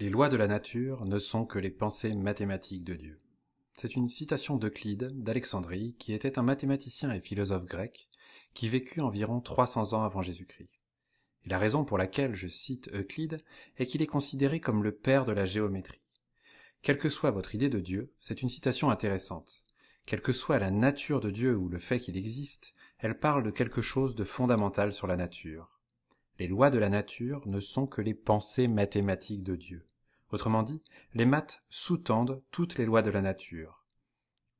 Les lois de la nature ne sont que les pensées mathématiques de Dieu. C'est une citation d'Euclide d'Alexandrie, qui était un mathématicien et philosophe grec, qui vécut environ 300 ans avant Jésus-Christ. Et la raison pour laquelle je cite Euclide est qu'il est considéré comme le père de la géométrie. Quelle que soit votre idée de Dieu, c'est une citation intéressante. Quelle que soit la nature de Dieu ou le fait qu'il existe, elle parle de quelque chose de fondamental sur la nature. Les lois de la nature ne sont que les pensées mathématiques de Dieu. Autrement dit, les maths sous-tendent toutes les lois de la nature.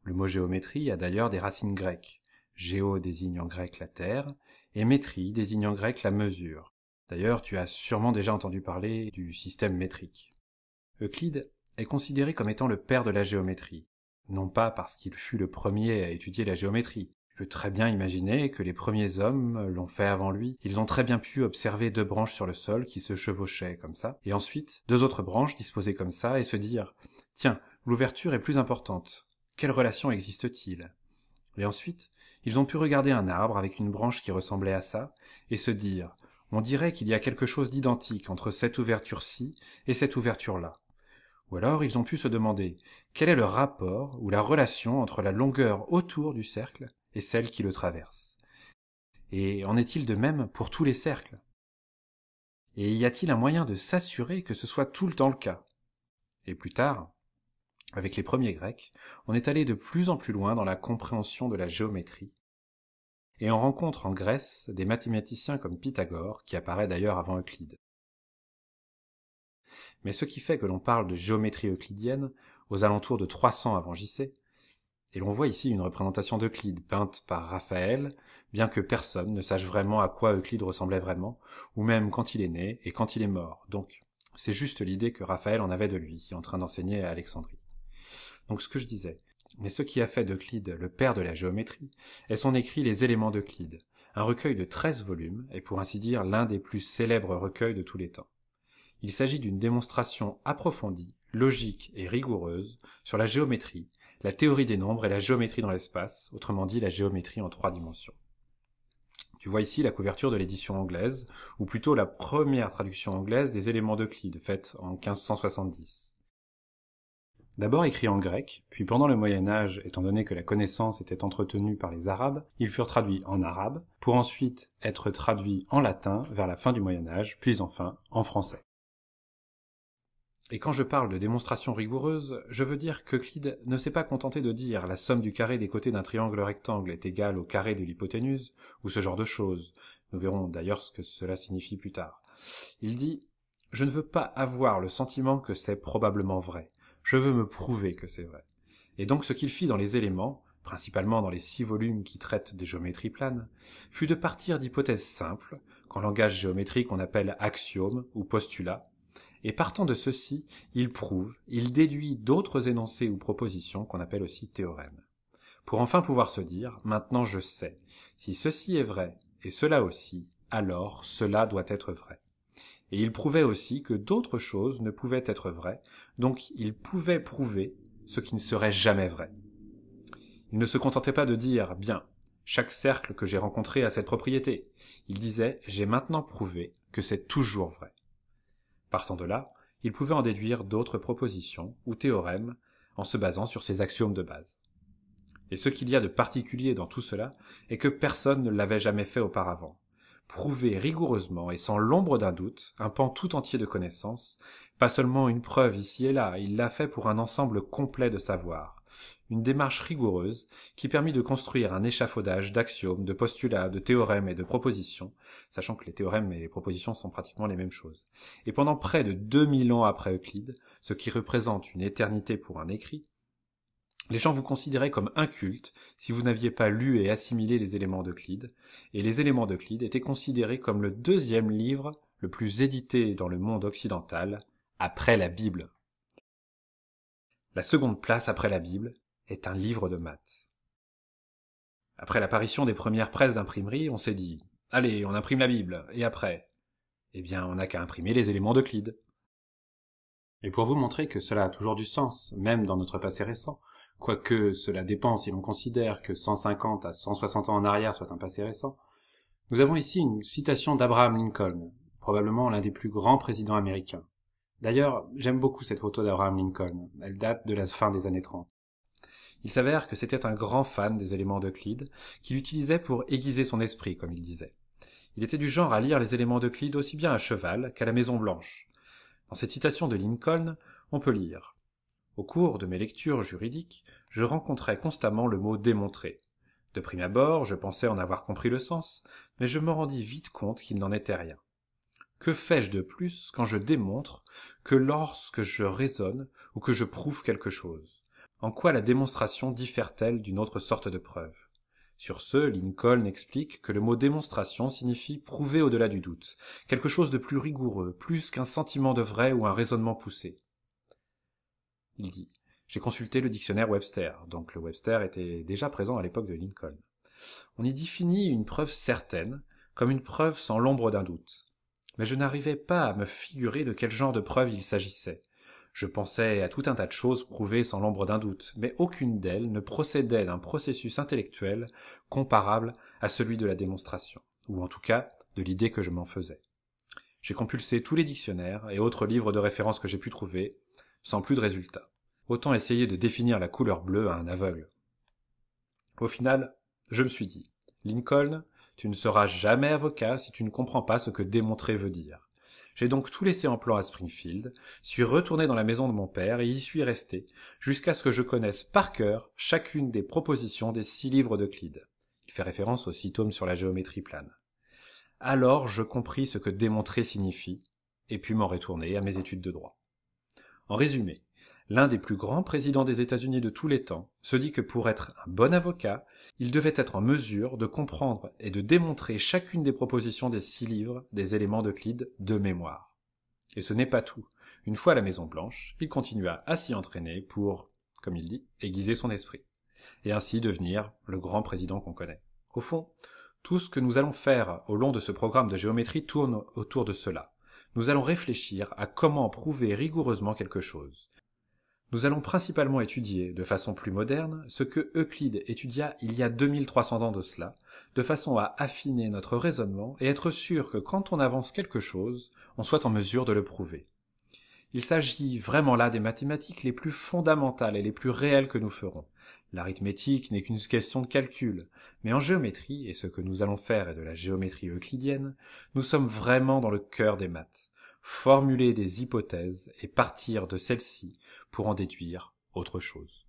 Le mot géométrie a d'ailleurs des racines grecques. Géo désigne en grec la terre, et métrie désigne en grec la mesure. D'ailleurs, tu as sûrement déjà entendu parler du système métrique. Euclide est considéré comme étant le père de la géométrie, non pas parce qu'il fut le premier à étudier la géométrie, peut très bien imaginer que les premiers hommes l'ont fait avant lui. Ils ont très bien pu observer deux branches sur le sol qui se chevauchaient comme ça, et ensuite deux autres branches disposées comme ça, et se dire Tiens, l'ouverture est plus importante. Quelle relation existe-t-il Et ensuite, ils ont pu regarder un arbre avec une branche qui ressemblait à ça, et se dire On dirait qu'il y a quelque chose d'identique entre cette ouverture-ci et cette ouverture-là. Ou alors ils ont pu se demander quel est le rapport ou la relation entre la longueur autour du cercle et celles qui le traversent. Et en est-il de même pour tous les cercles Et y a-t-il un moyen de s'assurer que ce soit tout le temps le cas Et plus tard, avec les premiers Grecs, on est allé de plus en plus loin dans la compréhension de la géométrie, et on rencontre en Grèce des mathématiciens comme Pythagore, qui apparaît d'ailleurs avant Euclide. Mais ce qui fait que l'on parle de géométrie euclidienne aux alentours de 300 avant JC, et l'on voit ici une représentation d'Euclide peinte par Raphaël, bien que personne ne sache vraiment à quoi Euclide ressemblait vraiment, ou même quand il est né et quand il est mort. Donc c'est juste l'idée que Raphaël en avait de lui, en train d'enseigner à Alexandrie. Donc ce que je disais. Mais ce qui a fait d'Euclide le père de la géométrie est son écrit Les éléments d'Euclide, un recueil de 13 volumes et pour ainsi dire l'un des plus célèbres recueils de tous les temps. Il s'agit d'une démonstration approfondie, logique et rigoureuse sur la géométrie la théorie des nombres et la géométrie dans l'espace, autrement dit la géométrie en trois dimensions. Tu vois ici la couverture de l'édition anglaise, ou plutôt la première traduction anglaise des éléments d'Euclide, faite en 1570. D'abord écrit en grec, puis pendant le Moyen Âge, étant donné que la connaissance était entretenue par les Arabes, ils furent traduits en arabe, pour ensuite être traduits en latin vers la fin du Moyen Âge, puis enfin en français. Et quand je parle de démonstration rigoureuse, je veux dire que qu'Euclide ne s'est pas contenté de dire la somme du carré des côtés d'un triangle rectangle est égale au carré de l'hypoténuse, ou ce genre de choses. Nous verrons d'ailleurs ce que cela signifie plus tard. Il dit Je ne veux pas avoir le sentiment que c'est probablement vrai. Je veux me prouver que c'est vrai. Et donc ce qu'il fit dans les éléments, principalement dans les six volumes qui traitent des géométries planes, fut de partir d'hypothèses simples, qu'en langage géométrique on appelle axiomes ou postulats, et partant de ceci, il prouve, il déduit d'autres énoncés ou propositions qu'on appelle aussi théorèmes. Pour enfin pouvoir se dire, maintenant je sais, si ceci est vrai, et cela aussi, alors cela doit être vrai. Et il prouvait aussi que d'autres choses ne pouvaient être vraies, donc il pouvait prouver ce qui ne serait jamais vrai. Il ne se contentait pas de dire, bien, chaque cercle que j'ai rencontré a cette propriété. Il disait, j'ai maintenant prouvé que c'est toujours vrai. Partant de là, il pouvait en déduire d'autres propositions ou théorèmes en se basant sur ses axiomes de base. Et ce qu'il y a de particulier dans tout cela est que personne ne l'avait jamais fait auparavant. Prouver rigoureusement et sans l'ombre d'un doute un pan tout entier de connaissances, pas seulement une preuve ici et là, il l'a fait pour un ensemble complet de savoirs, une démarche rigoureuse qui permit de construire un échafaudage d'axiomes, de postulats, de théorèmes et de propositions, sachant que les théorèmes et les propositions sont pratiquement les mêmes choses. Et pendant près de 2000 ans après Euclide, ce qui représente une éternité pour un écrit, les gens vous considéraient comme inculte si vous n'aviez pas lu et assimilé les éléments d'Euclide, et les éléments d'Euclide étaient considérés comme le deuxième livre le plus édité dans le monde occidental, après la Bible. La seconde place après la Bible est un livre de maths. Après l'apparition des premières presses d'imprimerie, on s'est dit Allez, on imprime la Bible, et après Eh bien, on n'a qu'à imprimer les éléments d'Euclide. Et pour vous montrer que cela a toujours du sens, même dans notre passé récent, quoique cela dépend si l'on considère que 150 à 160 ans en arrière soit un passé récent, nous avons ici une citation d'Abraham Lincoln, probablement l'un des plus grands présidents américains. D'ailleurs, j'aime beaucoup cette photo d'Abraham Lincoln. Elle date de la fin des années 30. Il s'avère que c'était un grand fan des éléments d'Euclide, qu'il utilisait pour aiguiser son esprit, comme il disait. Il était du genre à lire les éléments d'Euclide aussi bien à cheval qu'à la Maison Blanche. Dans cette citation de Lincoln, on peut lire. Au cours de mes lectures juridiques, je rencontrais constamment le mot démontrer. De prime abord, je pensais en avoir compris le sens, mais je me rendis vite compte qu'il n'en était rien. Que fais-je de plus quand je démontre que lorsque je raisonne ou que je prouve quelque chose en quoi la démonstration diffère-t-elle d'une autre sorte de preuve Sur ce, Lincoln explique que le mot démonstration signifie prouver au-delà du doute, quelque chose de plus rigoureux, plus qu'un sentiment de vrai ou un raisonnement poussé. Il dit J'ai consulté le dictionnaire Webster, donc le Webster était déjà présent à l'époque de Lincoln. On y définit une preuve certaine, comme une preuve sans l'ombre d'un doute. Mais je n'arrivais pas à me figurer de quel genre de preuve il s'agissait. Je pensais à tout un tas de choses prouvées sans l'ombre d'un doute, mais aucune d'elles ne procédait d'un processus intellectuel comparable à celui de la démonstration, ou en tout cas de l'idée que je m'en faisais. J'ai compulsé tous les dictionnaires et autres livres de référence que j'ai pu trouver, sans plus de résultat. Autant essayer de définir la couleur bleue à un aveugle. Au final, je me suis dit, Lincoln, tu ne seras jamais avocat si tu ne comprends pas ce que démontrer veut dire. J'ai donc tout laissé en plan à Springfield, suis retourné dans la maison de mon père et y suis resté, jusqu'à ce que je connaisse par cœur chacune des propositions des six livres d'Euclide. Il fait référence aux six tomes sur la géométrie plane. Alors je compris ce que démontrer signifie, et puis m'en retourner à mes études de droit. En résumé, l'un des plus grands présidents des États-Unis de tous les temps, se dit que pour être un bon avocat, il devait être en mesure de comprendre et de démontrer chacune des propositions des six livres des éléments d'Euclide de mémoire. Et ce n'est pas tout. Une fois à la Maison Blanche, il continua à s'y entraîner pour, comme il dit, aiguiser son esprit, et ainsi devenir le grand président qu'on connaît. Au fond, tout ce que nous allons faire au long de ce programme de géométrie tourne autour de cela. Nous allons réfléchir à comment prouver rigoureusement quelque chose, nous allons principalement étudier, de façon plus moderne, ce que Euclide étudia il y a 2300 ans de cela, de façon à affiner notre raisonnement et être sûr que quand on avance quelque chose, on soit en mesure de le prouver. Il s'agit vraiment là des mathématiques les plus fondamentales et les plus réelles que nous ferons. L'arithmétique n'est qu'une question de calcul, mais en géométrie, et ce que nous allons faire est de la géométrie euclidienne, nous sommes vraiment dans le cœur des maths formuler des hypothèses et partir de celles-ci pour en déduire autre chose